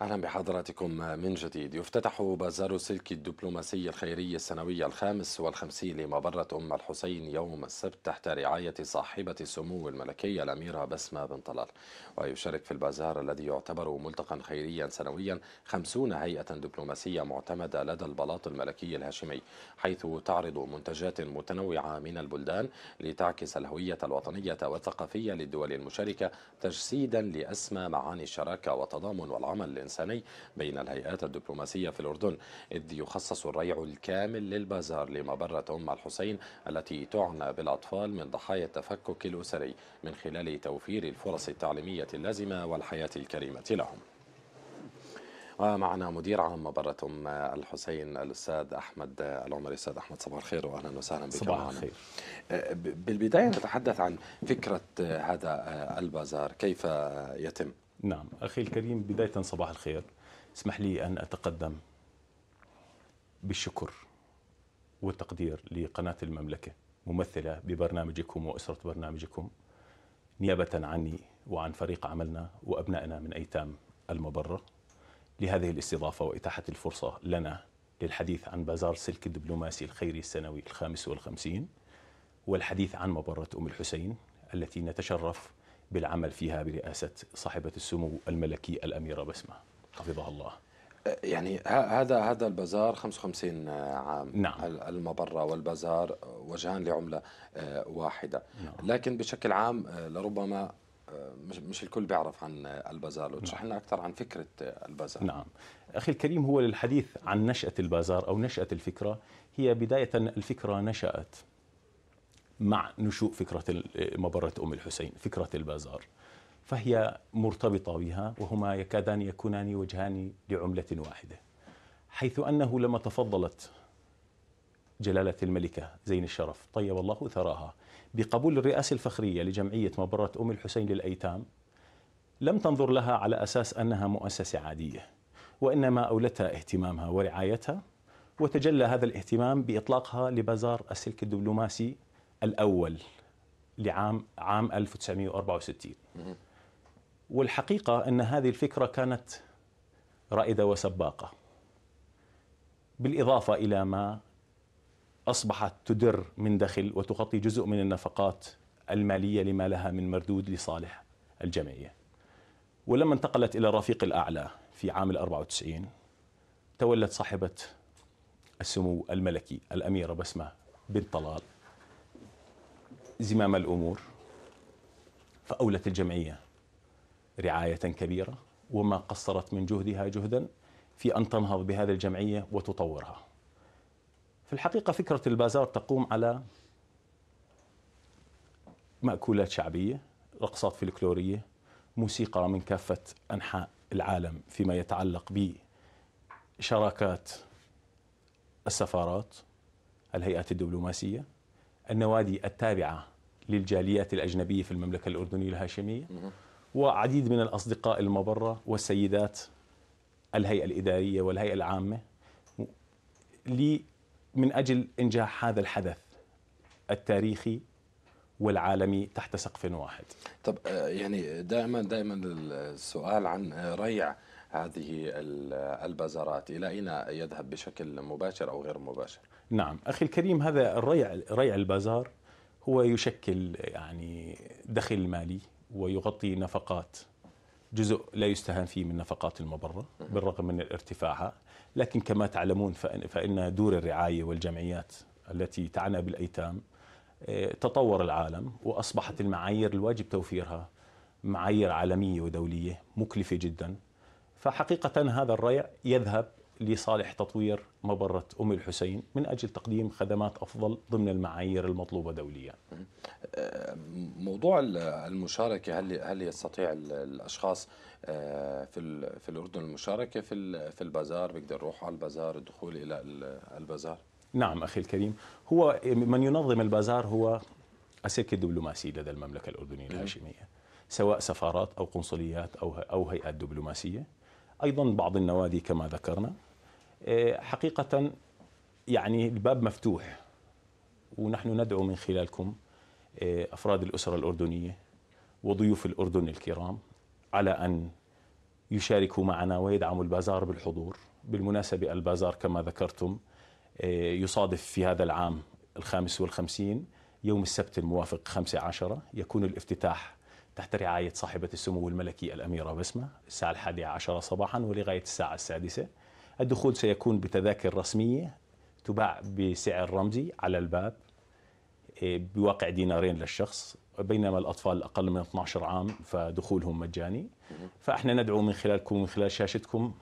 أهلا بحضراتكم من جديد يفتتح بازار سلك الدبلوماسي الخيري السنوي الخامس والخمسين لمبرة أم الحسين يوم السبت تحت رعاية صاحبة السمو الملكية الأميرة بسمة بن طلال ويشارك في البازار الذي يعتبر ملتقا خيريا سنويا خمسون هيئة دبلوماسية معتمدة لدى البلاط الملكي الهاشمي حيث تعرض منتجات متنوعة من البلدان لتعكس الهوية الوطنية والثقافية للدول المشاركة تجسيدا لأسمى معاني الشراكة والتضامن والعمل الإنساني بين الهيئات الدبلوماسية في الأردن إذ يخصص الريع الكامل للبازار لمبرة أم الحسين التي تعنى بالأطفال من ضحايا التفكك الأسري من خلال توفير الفرص التعليمية اللازمة والحياة الكريمة لهم ومعنا مدير عام مبرة أم الحسين الأستاذ أحمد العمري أستاذ أحمد صباح الخير وأهلا وسهلا بك صباح الخير أه، بالبداية نتحدث عن فكرة هذا البازار كيف يتم نعم أخي الكريم بداية صباح الخير اسمح لي أن أتقدم بالشكر والتقدير لقناة المملكة ممثلة ببرنامجكم وأسرة برنامجكم نيابة عني وعن فريق عملنا وأبنائنا من أيتام المبرة لهذه الاستضافة وإتاحة الفرصة لنا للحديث عن بازار سلك الدبلوماسي الخيري السنوي الخامس والخمسين والحديث عن مبرة أم الحسين التي نتشرف بالعمل فيها برئاسة صاحبة السمو الملكي الأميرة بسمة حفظها الله أه، يعني هذا هذا البازار 55 آه، عام نعم. المبرة والبازار وجهان لعملة آه، واحدة نعم. لكن بشكل عام لربما مش, مش الكل بيعرف عن البازار لو نعم. تشرح لنا اكثر عن فكره البازار نعم اخي الكريم هو للحديث عن نشاه البازار او نشاه الفكره هي بدايه الفكره نشات مع نشوء فكرة مبرة أم الحسين فكرة البازار فهي مرتبطة بها وهما يكادان يكونان وجهان لعملة واحدة حيث أنه لما تفضلت جلالة الملكة زين الشرف طيب الله ثراها بقبول الرئاسة الفخرية لجمعية مبرة أم الحسين للأيتام لم تنظر لها على أساس أنها مؤسسة عادية وإنما أولتها اهتمامها ورعايتها وتجلى هذا الاهتمام بإطلاقها لبازار السلك الدبلوماسي الاول لعام عام 1964 والحقيقه ان هذه الفكره كانت رائده وسباقه بالاضافه الى ما اصبحت تدر من دخل وتغطي جزء من النفقات الماليه لما لها من مردود لصالح الجمعيه. ولما انتقلت الى الرفيق الاعلى في عام ال 94 تولت صاحبه السمو الملكي الاميره بسمه بنت طلال زمام الأمور فأولت الجمعية رعاية كبيرة وما قصرت من جهدها جهدا في أن تنهض بهذه الجمعية وتطورها في الحقيقة فكرة البازار تقوم على مأكولات شعبية رقصات فلكلورية موسيقى من كافة أنحاء العالم فيما يتعلق بشراكات السفارات الهيئات الدبلوماسية النوادي التابعة للجاليات الأجنبية في المملكة الأردنية الهاشمية وعديد من الأصدقاء المبرة والسيدات الهيئة الإدارية والهيئة العامة لي من أجل إنجاح هذا الحدث التاريخي والعالمي تحت سقف واحد طب آه، يعني دائما دائما السؤال عن آه، ريع هذه البازارات إلى أين يذهب بشكل مباشر أو غير مباشر؟ نعم أخي الكريم هذا الريع, ريع البازار هو يشكل يعني دخل مالي ويغطي نفقات جزء لا يستهان فيه من نفقات المبرة بالرغم من ارتفاعها لكن كما تعلمون فإن دور الرعاية والجمعيات التي تعنى بالأيتام آه، تطور العالم وأصبحت المعايير الواجب توفيرها معايير عالمية ودولية مكلفة جداً فحقيقة هذا الريع يذهب لصالح تطوير مبرة أم الحسين من أجل تقديم خدمات أفضل ضمن المعايير المطلوبة دوليا أه، موضوع المشاركة هل هل يستطيع الأشخاص أه، في في الأردن المشاركة في في البازار بيقدر يروحوا على البازار الدخول إلى البازار نعم أخي الكريم هو من ينظم البازار هو السلك الدبلوماسي لدى المملكة الأردنية الهاشمية سواء سفارات أو قنصليات أو أو هيئات دبلوماسية ايضا بعض النوادي كما ذكرنا آه، حقيقه يعني الباب مفتوح ونحن ندعو من خلالكم آه، افراد الاسره الاردنيه وضيوف الاردن الكرام على ان يشاركوا معنا ويدعموا البازار بالحضور بالمناسبة البازار كما ذكرتم آه، يصادف في هذا العام الخامس والخمسين يوم السبت الموافق خمسة عشرة يكون الافتتاح تحت رعاية صاحبة السمو الملكي الأميرة بسمة الساعة الحادية عشرة صباحا ولغاية الساعة السادسة الدخول سيكون بتذاكر رسمية تباع بسعر رمزي على الباب إيه، بواقع دينارين للشخص بينما الأطفال الأقل من 12 عام فدخولهم مجاني فإحنا ندعو من خلالكم ومن خلال شاشتكم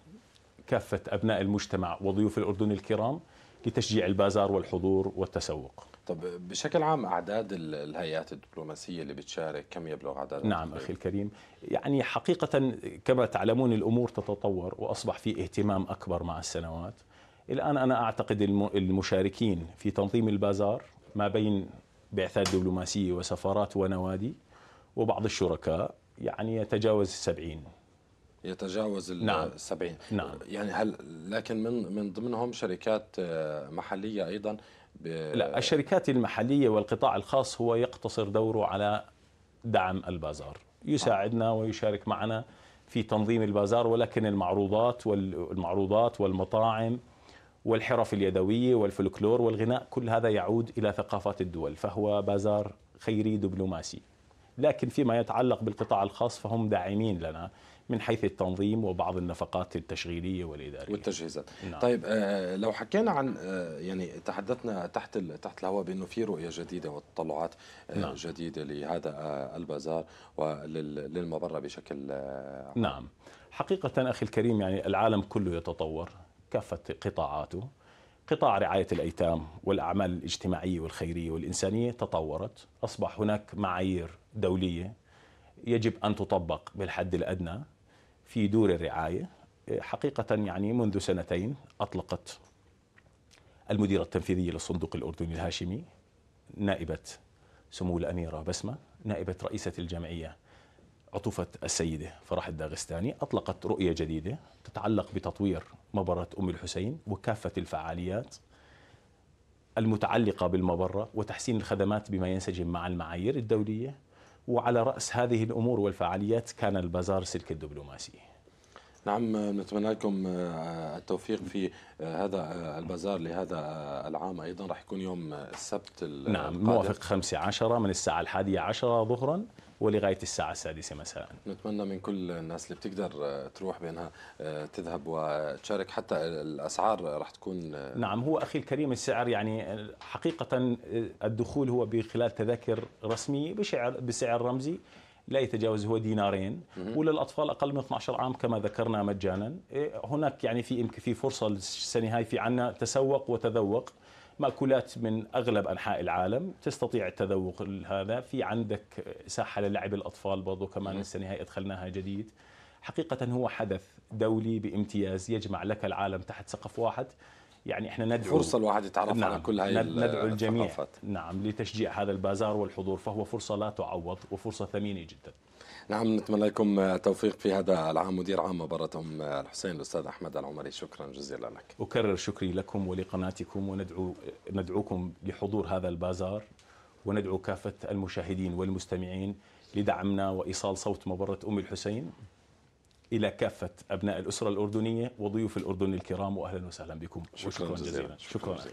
كافة أبناء المجتمع وضيوف الأردن الكرام لتشجيع البازار والحضور والتسوق طب بشكل عام اعداد الهيئات الدبلوماسيه اللي بتشارك كم يبلغ عددها؟ نعم اخي الكريم، يعني حقيقه كما تعلمون الامور تتطور واصبح في اهتمام اكبر مع السنوات. الان انا اعتقد المشاركين في تنظيم البازار ما بين بعثات دبلوماسيه وسفارات ونوادي وبعض الشركاء يعني يتجاوز السبعين يتجاوز ال نعم. 70 نعم يعني هل لكن من من ضمنهم شركات آه، محليه ايضا ب... لا الشركات المحليه والقطاع الخاص هو يقتصر دوره على دعم البازار يساعدنا ويشارك معنا في تنظيم البازار ولكن المعروضات والمعروضات والمطاعم والحرف اليدويه والفلكلور والغناء كل هذا يعود الى ثقافات الدول فهو بازار خيري دبلوماسي لكن فيما يتعلق بالقطاع الخاص فهم داعمين لنا من حيث التنظيم وبعض النفقات التشغيليه والاداريه والتجهيزات نعم. طيب آه، لو حكينا عن آه، يعني تحدثنا تحت تحت الهواء بانه في رؤيه جديده وتطلعات آه، نعم. جديده لهذا البازار وللمبره بشكل عام. نعم حقيقه اخي الكريم يعني العالم كله يتطور كافه قطاعاته قطاع رعاية الأيتام والأعمال الاجتماعية والخيرية والإنسانية تطورت أصبح هناك معايير دولية يجب أن تطبق بالحد الأدنى في دور الرعاية إيه، حقيقة يعني منذ سنتين أطلقت المديرة التنفيذية للصندوق الأردني الهاشمي نائبة سمو الأميرة بسمة نائبة رئيسة الجمعية عطوفة السيدة فرح الداغستاني أطلقت رؤية جديدة تتعلق بتطوير مبرة أم الحسين وكافة الفعاليات المتعلقة بالمبرة وتحسين الخدمات بما ينسجم مع المعايير الدولية وعلى رأس هذه الأمور والفعاليات كان البازار سلك الدبلوماسي نعم نتمنى لكم آه، التوفيق في آه، هذا آه، البازار لهذا العام أيضا رح يكون يوم السبت نعم موافق 15 من الساعة الحادية عشرة ظهرا ولغاية الساعة السادسة مساء نتمنى من كل الناس اللي بتقدر آه، تروح بينها آه، تذهب وتشارك حتى الأسعار رح تكون آه، نعم هو أخي الكريم السعر يعني حقيقة الدخول هو بخلال تذاكر رسمية بشعر بسعر رمزي لا يتجاوز هو دينارين وللاطفال اقل من 12 عام كما ذكرنا مجانا إيه، هناك يعني في في فرصه السنه هاي في عنا تسوق وتذوق مأكولات من أغلب أنحاء العالم تستطيع التذوق هذا في عندك ساحة للعب الأطفال برضو كمان السنة هاي أدخلناها جديد حقيقة هو حدث دولي بامتياز يجمع لك العالم تحت سقف واحد يعني احنا ندعو فرصة الواحد يتعرف نعم على كل هاي ندعو الجميع الثقافات. نعم لتشجيع هذا البازار والحضور فهو فرصة لا تعوض وفرصة ثمينة جدا نعم نتمنى لكم التوفيق في هذا العام مدير عام مبارتهم الحسين الأستاذ أحمد العمري شكرا جزيلا لك أكرر شكري لكم ولقناتكم وندعو ندعوكم لحضور هذا البازار وندعو كافة المشاهدين والمستمعين لدعمنا وإيصال صوت مبرة أم الحسين إلى كافة أبناء الأسرة الأردنية وضيوف الأردن الكرام وأهلا وسهلا بكم شكرا, شكرا جزيلا, جزيلا. شكرا, شكرا.